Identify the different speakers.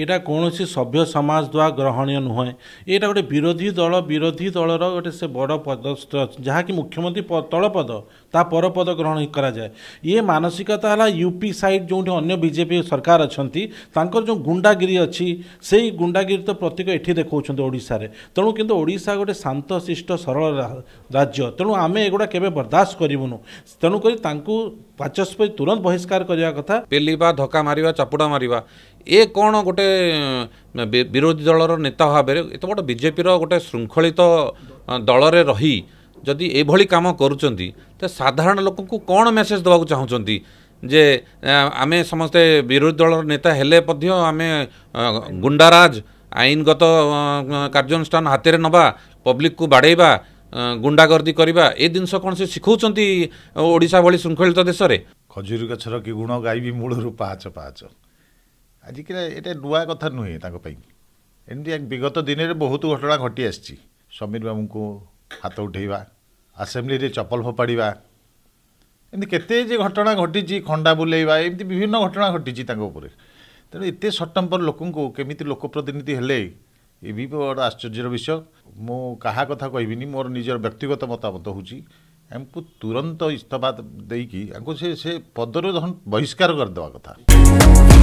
Speaker 1: ଏଇଟା କୌଣସି ସଭ୍ୟ ସମାଜ ଦ୍ୱାରା ଗ୍ରହଣୀୟ ନୁହେଁ ଏଇଟା ଗୋଟେ ବିରୋଧୀ ଦଳ ବିରୋଧୀ ଦଳର ଗୋଟେ ସେ ବଡ଼ ପଦସ୍ଥ ଅଛି ଯାହାକି ମୁଖ୍ୟମନ୍ତ୍ରୀ ତଳ ପଦ ତା ପର ପଦ ଗ୍ରହଣ କରାଯାଏ ଇଏ ମାନସିକତା ହେଲା ୟୁ ପି ସାଇଡ଼୍ ଯେଉଁଠି ଅନ୍ୟ ବିଜେପି ସରକାର ଅଛନ୍ତି ତାଙ୍କର ଯେଉଁ ଗୁଣ୍ଡାଗିରି ଅଛି ସେଇ ଗୁଣ୍ଡାଗିରି ତ ପ୍ରତୀକ ଏଠି ଦେଖାଉଛନ୍ତି ଓଡ଼ିଶାରେ ତେଣୁ କିନ୍ତୁ ଓଡ଼ିଶା ଗୋଟେ ଶାନ୍ତଶିଷ୍ଟ ସରଳ ରାଜ୍ୟ ତେଣୁ ଆମେ ଏଗୁଡ଼ା କେବେ ବରଦାସ୍ତ କରିବୁନୁ ତେଣୁକରି ତାଙ୍କୁ ବାଚସ୍ପତି ତୁରନ୍ତ ବହିଷ୍କାର କରିବା କଥା ପେଲିବା ଧକ୍କା ମାରିବା ଚାପୁଡ଼ା ମାରିବା ଏ କ'ଣ
Speaker 2: ଗୋଟେ ବିରୋଧୀ ଦଳର ନେତା ଭାବରେ ଏତେ ବଡ଼ ବିଜେପିର ଗୋଟେ ଶୃଙ୍ଖଳିତ ଦଳରେ ରହି ଯଦି ଏଭଳି କାମ କରୁଛନ୍ତି ତ ସାଧାରଣ ଲୋକଙ୍କୁ କ'ଣ ମେସେଜ୍ ଦେବାକୁ ଚାହୁଁଛନ୍ତି ଯେ ଆମେ ସମସ୍ତେ ବିରୋଧୀ ଦଳର ନେତା ହେଲେ ମଧ୍ୟ ଆମେ ଗୁଣ୍ଡାରାଜ ଆଇନଗତ କାର୍ଯ୍ୟାନୁଷ୍ଠାନ ହାତରେ ନେବା ପବ୍ଲିକକୁ ବାଡ଼େଇବା ଗୁଣ୍ଡାଗର୍ଦ୍ଦି କରିବା ଏ ଜିନିଷ କ'ଣ ସେ ଶିଖାଉଛନ୍ତି ଓଡ଼ିଶା ଭଳି ଶୃଙ୍ଖଳିତ
Speaker 3: ଦେଶରେ ଖଜୁରୀ ଗଛର କି ଗୁଣ ଗାଇବି ମୂଳରୁ ପାହାଚ ପାହାଚ ଆଜିକାଲି ଏଇଟା ନୂଆ କଥା ନୁହେଁ ତାଙ୍କ ପାଇଁ ଏମିତି ବିଗତ ଦିନରେ ବହୁତ ଘଟଣା ଘଟି ଆସିଛି ସମୀର ବାବୁଙ୍କୁ ହାତ ଉଠାଇବା ଆସେମ୍ବ୍ଲିରେ ଚପଲ ଫୋପାଡ଼ିବା ଏମିତି କେତେ ଯେ ଘଟଣା ଘଟିଛି ଖଣ୍ଡା ବୁଲେଇବା ଏମିତି ବିଭିନ୍ନ ଘଟଣା ଘଟିଛି ତାଙ୍କ ଉପରେ ତେଣୁ ଏତେ ସଟମ୍ପର ଲୋକଙ୍କୁ କେମିତି ଲୋକପ୍ରତିନିଧି ହେଲେ ଏ ବି ବଡ଼ ଆଶ୍ଚର୍ଯ୍ୟର ବିଷୟ मु कहा कथा कह मोर निजर व्यक्तिगत मतामत हो तुरंत इस्तफा देकी से, से पदर बहिष्कार करदे कथा